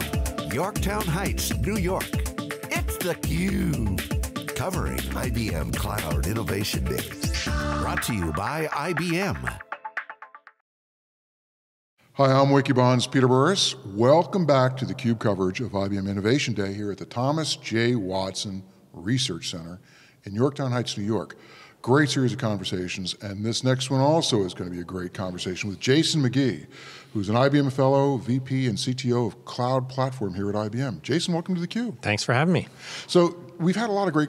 from Yorktown Heights, New York, it's theCUBE, covering IBM Cloud Innovation Day. Brought to you by IBM. Hi, I'm Wikibon's Peter Burris. Welcome back to theCUBE coverage of IBM Innovation Day here at the Thomas J. Watson Research Center in Yorktown Heights, New York. Great series of conversations, and this next one also is going to be a great conversation with Jason McGee, who's an IBM fellow, VP, and CTO of Cloud Platform here at IBM. Jason, welcome to the Cube. Thanks for having me. So we've had a lot of great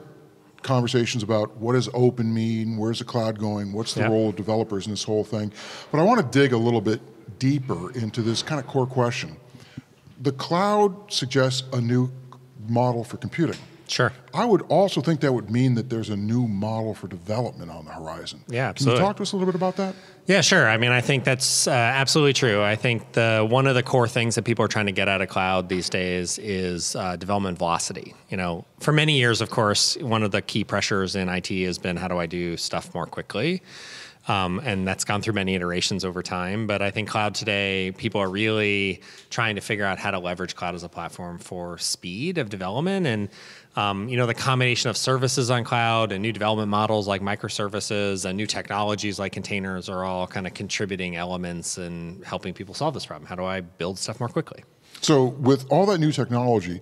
conversations about what does open mean, where's the cloud going, what's the role of developers in this whole thing. But I want to dig a little bit deeper into this kind of core question. The cloud suggests a new model for computing. Sure. I would also think that would mean that there's a new model for development on the horizon. Yeah, absolutely. Can you talk to us a little bit about that? Yeah, sure. I mean, I think that's uh, absolutely true. I think the one of the core things that people are trying to get out of cloud these days is uh, development velocity. You know, for many years, of course, one of the key pressures in IT has been how do I do stuff more quickly. Um, and that's gone through many iterations over time. But I think cloud today, people are really trying to figure out how to leverage cloud as a platform for speed of development and um, you know the combination of services on cloud and new development models like microservices and new technologies like containers are all kind of contributing elements and helping people solve this problem. How do I build stuff more quickly? So, with all that new technology,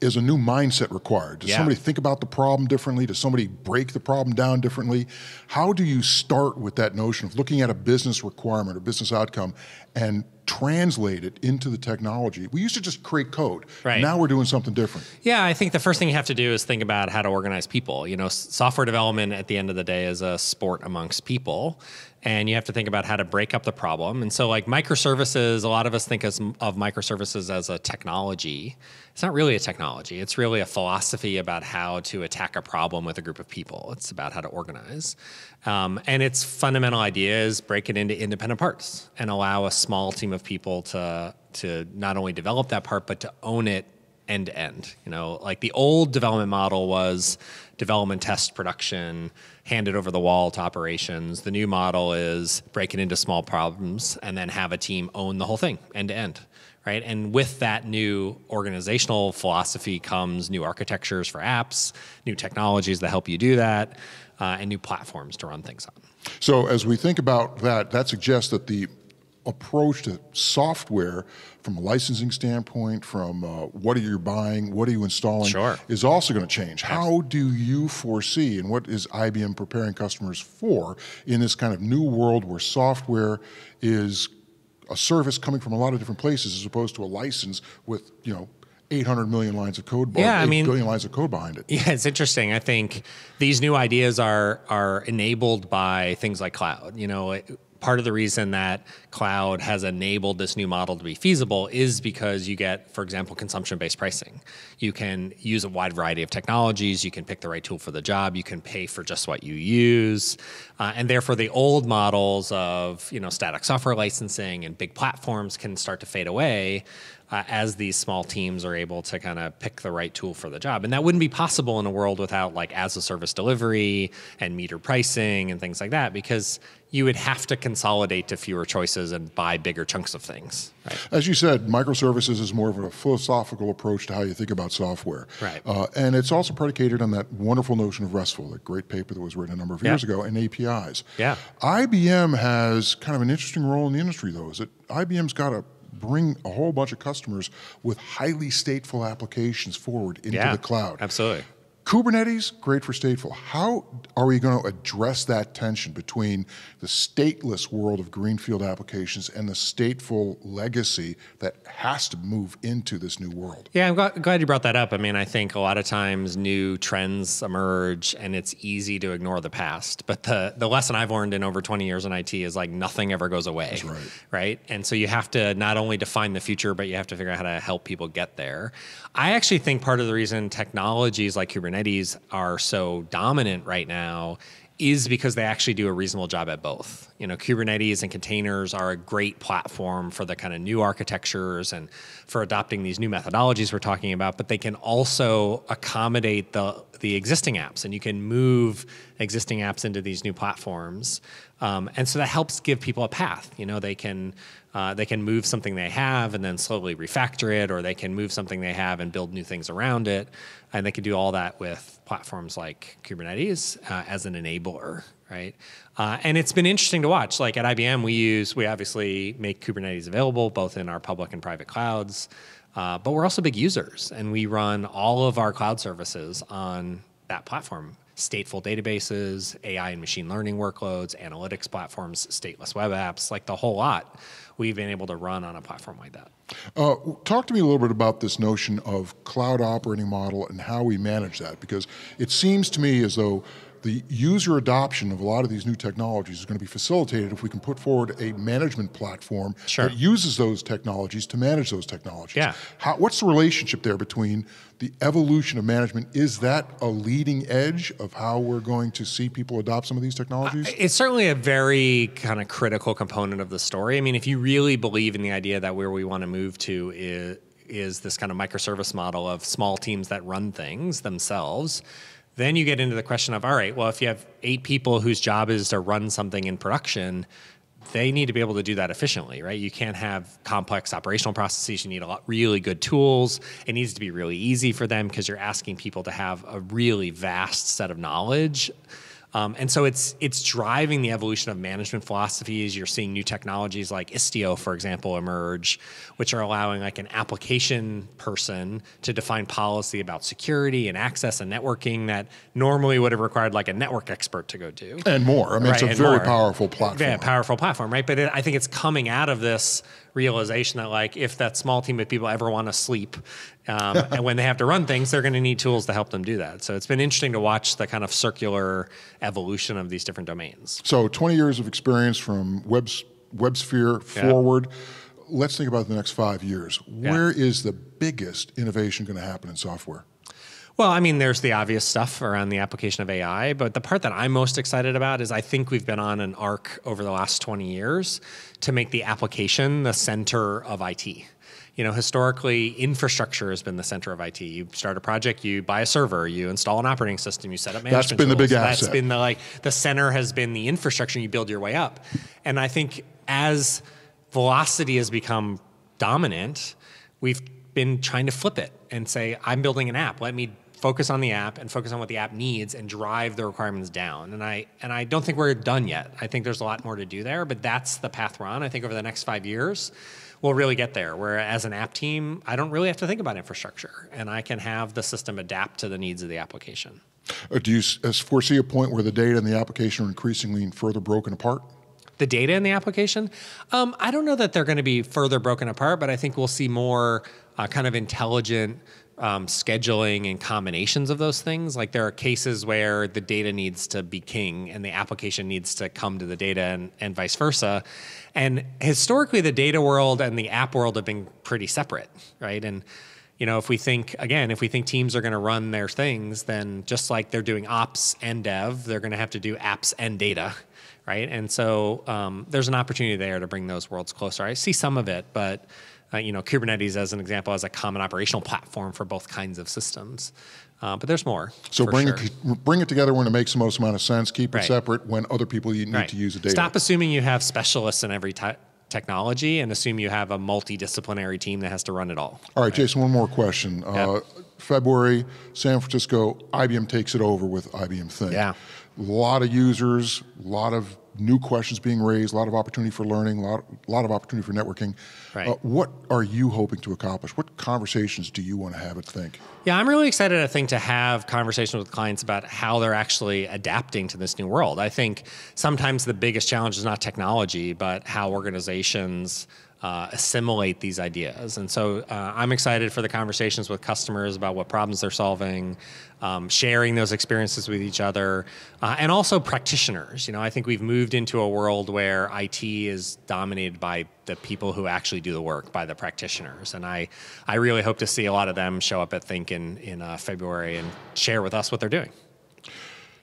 is a new mindset required? Does yeah. somebody think about the problem differently? Does somebody break the problem down differently? How do you start with that notion of looking at a business requirement or business outcome and translate it into the technology. We used to just create code. Right. Now we're doing something different. Yeah, I think the first thing you have to do is think about how to organize people. You know, software development at the end of the day is a sport amongst people and you have to think about how to break up the problem. And so, like microservices, a lot of us think as, of microservices as a technology. It's not really a technology, it's really a philosophy about how to attack a problem with a group of people. It's about how to organize. Um, and its fundamental idea is break it into independent parts and allow a small team of of people to to not only develop that part but to own it end to end. You know, like the old development model was development, test, production, handed over the wall to operations. The new model is break it into small problems and then have a team own the whole thing end to end. Right. And with that new organizational philosophy comes new architectures for apps, new technologies that help you do that, uh, and new platforms to run things on. So, as we think about that, that suggests that the approach to software from a licensing standpoint, from uh, what are you buying, what are you installing, sure. is also going to change. How do you foresee, and what is IBM preparing customers for in this kind of new world where software is a service coming from a lot of different places as opposed to a license with, you know, 800 million lines of code. Yeah, I mean, billion lines of code behind it. Yeah, it's interesting. I think these new ideas are are enabled by things like cloud. You know, it, part of the reason that cloud has enabled this new model to be feasible is because you get, for example, consumption based pricing. You can use a wide variety of technologies, you can pick the right tool for the job, you can pay for just what you use. Uh, and therefore, the old models of you know, static software licensing and big platforms can start to fade away. Uh, as these small teams are able to kind of pick the right tool for the job. And that wouldn't be possible in a world without like as a service delivery and meter pricing and things like that because you would have to consolidate to fewer choices and buy bigger chunks of things. Right? As you said, microservices is more of a philosophical approach to how you think about software. Right. Uh, and it's also predicated on that wonderful notion of RESTful, that great paper that was written a number of yeah. years ago, and APIs. Yeah. IBM has kind of an interesting role in the industry, though, is that IBM's got a bring a whole bunch of customers with highly stateful applications forward into yeah, the cloud. Absolutely. Kubernetes, great for stateful. How are we going to address that tension between the stateless world of greenfield applications and the stateful legacy that has to move into this new world? Yeah, I'm glad you brought that up. I mean, I think a lot of times new trends emerge and it's easy to ignore the past. But the, the lesson I've learned in over 20 years in IT is like nothing ever goes away. Right. right. And so you have to not only define the future, but you have to figure out how to help people get there. I actually think part of the reason technologies like Kubernetes are so dominant right now is because they actually do a reasonable job at both you know, Kubernetes and containers are a great platform for the kind of new architectures and for adopting these new methodologies we're talking about, but they can also accommodate the, the existing apps and you can move existing apps into these new platforms. Um, and so that helps give people a path. You know, they can uh, they can move something they have and then slowly refactor it, or they can move something they have and build new things around it, and they can do all that with platforms like Kubernetes uh, as an enabler right? Uh, and it's been interesting to watch. Like at IBM, we use, we obviously make Kubernetes available both in our public and private clouds, uh, but we're also big users and we run all of our cloud services on that platform stateful databases, AI and machine learning workloads, analytics platforms, stateless web apps, like the whole lot we've been able to run on a platform like that. Uh, talk to me a little bit about this notion of cloud operating model and how we manage that, because it seems to me as though the user adoption of a lot of these new technologies is going to be facilitated if we can put forward a management platform sure. that uses those technologies to manage those technologies. Yeah. How, what's the relationship there between the evolution of management? Is that a leading edge of how we're going to see people adopt some of these technologies? Uh, it's certainly a very kind of critical component of the story. I mean, if you really believe in the idea that where we want to move to is, is this kind of microservice model of small teams that run things themselves then you get into the question of all right, well, if you have eight people whose job is to run something in production, they need to be able to do that efficiently, right? You can't have complex operational processes. You need a lot really good tools. It needs to be really easy for them because you're asking people to have a really vast set of knowledge um, and so it's it's driving the evolution of management philosophies. You're seeing new technologies like Istio, for example, emerge, which are allowing like an application person to define policy about security and access and networking that normally would have required like a network expert to go do. And more. I mean, right? it's a and very more. powerful platform. Yeah, powerful platform, right? But it, I think it's coming out of this realization that like if that small team of people ever want to sleep um, and when they have to run things they're going to need tools to help them do that so it's been interesting to watch the kind of circular evolution of these different domains so 20 years of experience from web websphere forward yeah. let's think about the next five years Where yeah. is the biggest innovation going to happen in software well, I mean, there's the obvious stuff around the application of AI, but the part that I'm most excited about is I think we've been on an arc over the last 20 years to make the application the center of IT. You know, historically, infrastructure has been the center of IT. You start a project, you buy a server, you install an operating system, you set up management. That's been tools. the big asset. That's been the like the center has been the infrastructure. You build your way up, and I think as velocity has become dominant, we've been trying to flip it and say, I'm building an app. Let me focus on the app and focus on what the app needs and drive the requirements down. And I and I don't think we're done yet. I think there's a lot more to do there, but that's the path we're on. I think over the next five years, we'll really get there. Where as an app team, I don't really have to think about infrastructure, and I can have the system adapt to the needs of the application. Uh, do you uh, foresee a point where the data and the application are increasingly further broken apart? the data in the application. Um, I don't know that they're going to be further broken apart, but I think we'll see more uh, kind of intelligent um, scheduling and combinations of those things. Like there are cases where the data needs to be king and the application needs to come to the data and, and vice versa. And historically, the data world and the app world have been pretty separate, right? And you know, if we think again, if we think teams are going to run their things, then just like they're doing ops and dev, they're going to have to do apps and data, right? And so um, there's an opportunity there to bring those worlds closer. I see some of it, but uh, you know, Kubernetes as an example as a common operational platform for both kinds of systems. Uh, but there's more. So bring sure. it, bring it together when it makes the most amount of sense. Keep right. it separate when other people need right. to use the data. Stop assuming you have specialists in every type technology and assume you have a multidisciplinary team that has to run it all. All right, right? Jason, one more question. Yep. Uh, February, San Francisco, IBM takes it over with IBM Think. Yeah. A lot of users, a lot of new questions being raised, a lot of opportunity for learning, a lot, a lot of opportunity for networking. Right. Uh, what are you hoping to accomplish? What conversations do you want to have at Think? Yeah, I'm really excited, I think, to have conversations with clients about how they're actually adapting to this new world. I think sometimes the biggest challenge is not technology, but how organizations uh, assimilate these ideas. And so uh, I'm excited for the conversations with customers about what problems they're solving, um, sharing those experiences with each other, uh, and also practitioners. You know, I think we've moved into a world where IT is dominated by the people who actually do the work, by the practitioners. And I, I really hope to see a lot of them show up at Think in, in uh, February and share with us what they're doing.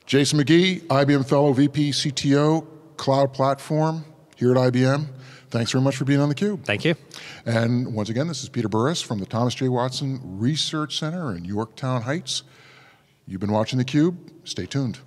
Jason McGee, IBM Fellow, VP, CTO, Cloud Platform here at IBM. Thanks very much for being on the cube. Thank you. And once again, this is Peter Burris from the Thomas J. Watson Research Center in Yorktown Heights. You've been watching the cube. stay tuned.